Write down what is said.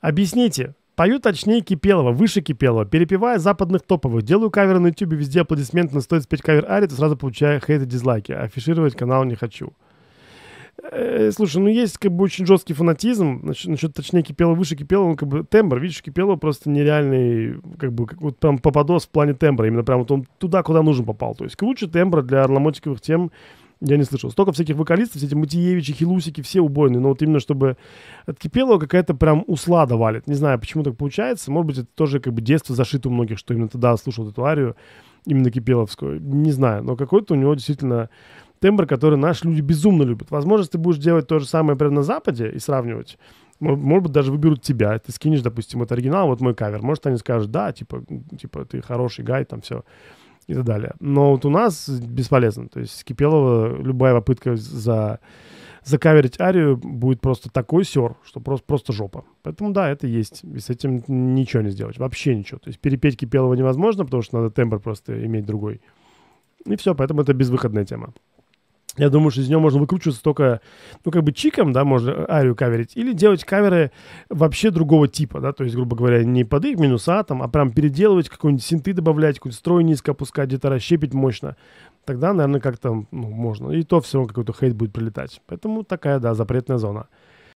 Объясните, Пою точнее Кипелова, выше Кипелова, перепевая западных топовых. Делаю каверы на ютубе, везде аплодисменты, но стоит спеть кавер Ари, то сразу получаю хейт и дизлайки. Афишировать канал не хочу. Э, слушай, ну есть как бы очень жесткий фанатизм насчет, насчет точнее Кипелова, выше Кипелова, ну как бы тембр, видишь, Кипелова просто нереальный, как бы, как, вот там попадос в плане тембра, именно прям вот он туда, куда нужен попал. То есть круче тембра для ломотиковых тем я не слышал. Столько всяких вокалистов, все эти Матиевичи, Хилусики, все убойные. Но вот именно чтобы от Кипелова какая-то прям услада валит. Не знаю, почему так получается. Может быть, это тоже как бы детство зашито у многих, что именно тогда слушал эту арию, именно Кипеловскую. Не знаю, но какой-то у него действительно тембр, который наши люди безумно любят. Возможно, ты будешь делать то же самое прямо на Западе и сравнивать. Может быть, даже выберут тебя. Ты скинешь, допустим, вот оригинал, вот мой кавер. Может, они скажут, да, типа, типа ты хороший гай, там все и так далее. Но вот у нас бесполезно. То есть Кипелова, любая попытка за закаверить арию будет просто такой сер, что просто, просто жопа. Поэтому да, это есть. И с этим ничего не сделать. Вообще ничего. То есть перепеть Кипелова невозможно, потому что надо тембр просто иметь другой. И все, поэтому это безвыходная тема. Я думаю, что из него можно выкручиваться только, ну, как бы чиком, да, можно арию каверить, или делать каверы вообще другого типа, да, то есть, грубо говоря, не под их минуса, там, а прям переделывать, какую нибудь синты добавлять, какой-нибудь строй низко опускать, где-то расщепить мощно. Тогда, наверное, как-то, ну, можно. И то все равно какой-то хейт будет прилетать. Поэтому такая, да, запретная зона.